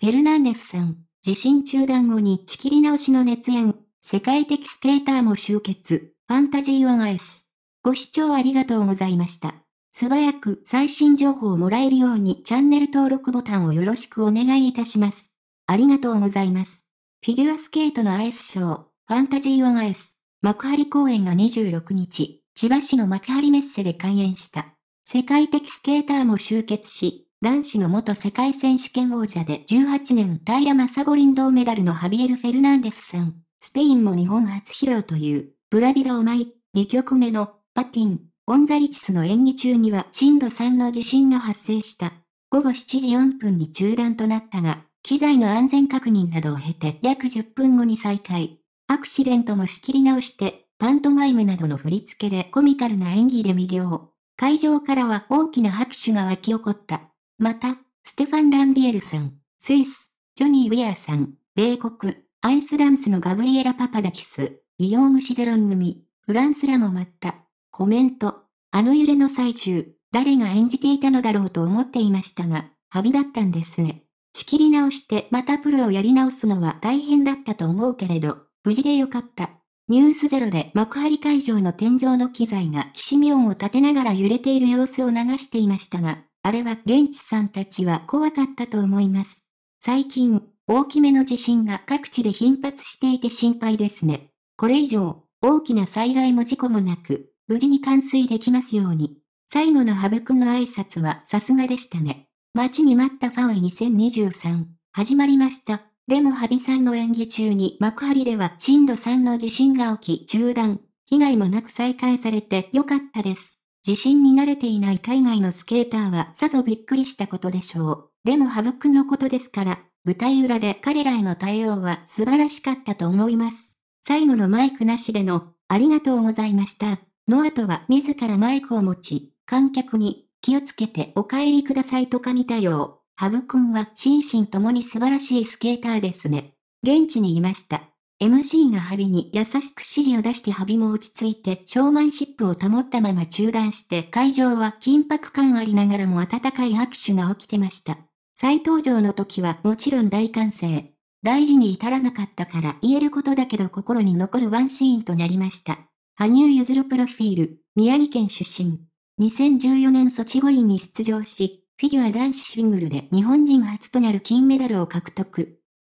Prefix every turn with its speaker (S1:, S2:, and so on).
S1: フェルナンデスさん、地震中断後に仕切り直しの熱演、世界的スケーターも集結、ファンタジーイス。ご視聴ありがとうございました。素早く最新情報をもらえるようにチャンネル登録ボタンをよろしくお願いいたします。ありがとうございます。フィギュアスケートのアイスショー、ファンタジーイス、幕張公演が26日、千葉市の幕張メッセで開演した。世界的スケーターも集結し、男子の元世界選手権王者で18年平ゴ五輪銅メダルのハビエル・フェルナンデスさん、スペインも日本初披露という、ブラビド・オマイ、2曲目の、パティン、オンザリチスの演技中には震度3の地震が発生した。午後7時4分に中断となったが、機材の安全確認などを経て約10分後に再開。アクシデントも仕切り直して、パントマイムなどの振り付けでコミカルな演技で魅了。会場からは大きな拍手が沸き起こった。また、ステファン・ランビエルさん、スイス、ジョニー・ウィアさん、米国、アイスダンスのガブリエラ・パパダキス、イオーム・シゼロン組、フランスらも待った、コメント、あの揺れの最中、誰が演じていたのだろうと思っていましたが、ハビだったんですね。仕切り直してまたプロをやり直すのは大変だったと思うけれど、無事でよかった。ニュースゼロで幕張会場の天井の機材がきしみ音を立てながら揺れている様子を流していましたが、あれは現地さんたちは怖かったと思います。最近、大きめの地震が各地で頻発していて心配ですね。これ以上、大きな災害も事故もなく、無事に完遂できますように。最後のハブくの挨拶はさすがでしたね。待ちに待ったファン2023、始まりました。でもハビさんの演技中に幕張では震度3の地震が起き中断、被害もなく再開されてよかったです。自信に慣れていない海外のスケーターはさぞびっくりしたことでしょう。でもハブ君のことですから、舞台裏で彼らへの対応は素晴らしかったと思います。最後のマイクなしでの、ありがとうございました。の後は自らマイクを持ち、観客に、気をつけてお帰りくださいとか神対応。ハブ君は心身ともに素晴らしいスケーターですね。現地にいました。MC がハビに優しく指示を出してハビも落ち着いてショーマンシップを保ったまま中断して会場は緊迫感ありながらも温かい拍手が起きてました。再登場の時はもちろん大歓声。大事に至らなかったから言えることだけど心に残るワンシーンとなりました。羽生結弦プロフィール、宮城県出身。2014年ソチ五輪に出場し、フィギュア男子シングルで日本人初となる金メダルを獲得。